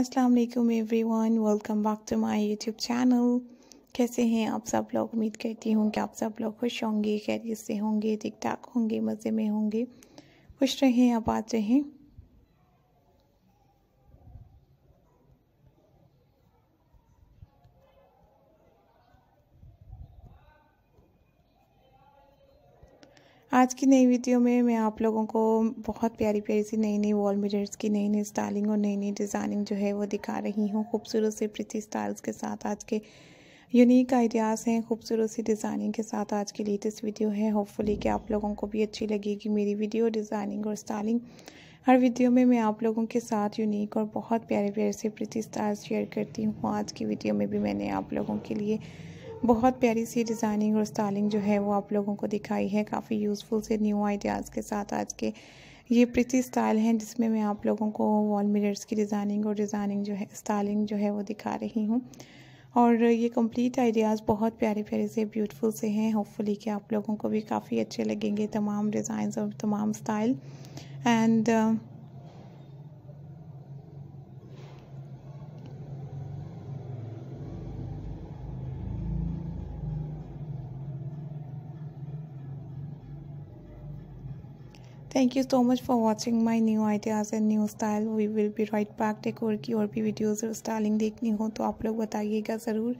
अस्सलाम वालेकुम everyone welcome back to my YouTube channel कैसे हैं आप सब लोग उम्मीद करती हूँ कि आप सब लोग खुश होंगे खैरियत से होंगे ठीक ठाक होंगे मज़े में होंगे खुश रहें आप आते रहें आज की नई वीडियो में मैं आप लोगों को बहुत प्यारी प्यारी सी नई नई वॉल मिरर्स की नई नई स्टाइलिंग और नई नई डिज़ाइनिंग जो है वो दिखा रही हूँ खूबसूरत से प्रति स्टाइल्स के साथ आज के यूनिक आइडियाज़ हैं खूबसूरत सी डिज़ाइनिंग के साथ आज की लेटेस्ट वीडियो है होपफुली कि आप लोगों को भी अच्छी लगेगी मेरी वीडियो डिज़ाइनिंग और स्टाइलिंग हर वीडियो में मैं आप लोगों के साथ यूनिक और बहुत प्यारे प्यारे से प्रीति स्टाइल्स शेयर करती हूँ आज की वीडियो में भी मैंने आप लोगों के लिए बहुत प्यारी सी डिज़ाइनिंग और स्टाइलिंग जो है वो आप लोगों को दिखाई है काफ़ी यूज़फुल से न्यू आइडियाज़ के साथ आज के ये प्रिटी स्टाइल हैं जिसमें मैं आप लोगों को वॉल मिरर्स की डिज़ाइनिंग और डिज़ाइनिंग जो है स्टाइलिंग जो है वो दिखा रही हूँ और ये कंप्लीट आइडियाज़ बहुत प्यारे प्यारे से ब्यूटीफुल से हैं होपफुली कि आप लोगों को भी काफ़ी अच्छे लगेंगे तमाम डिज़ाइन और तमाम style and uh, you so much for watching my new ideas and new style we will be right back take और की और भी वीडियोज़ और स्टाइलिंग देखनी हो तो आप लोग बताइएगा ज़रूर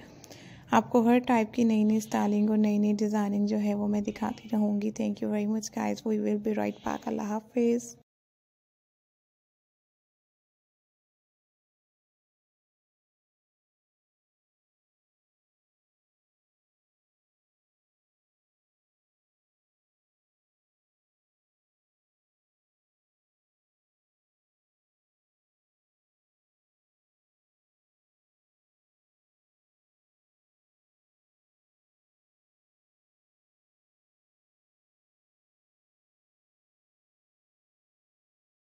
आपको हर टाइप की नई नई स्टाइलिंग और नई नई डिज़ाइनिंग जो है वो मैं दिखाती रहूँगी thank you very much guys we will be right back अल्लाह हाफिज़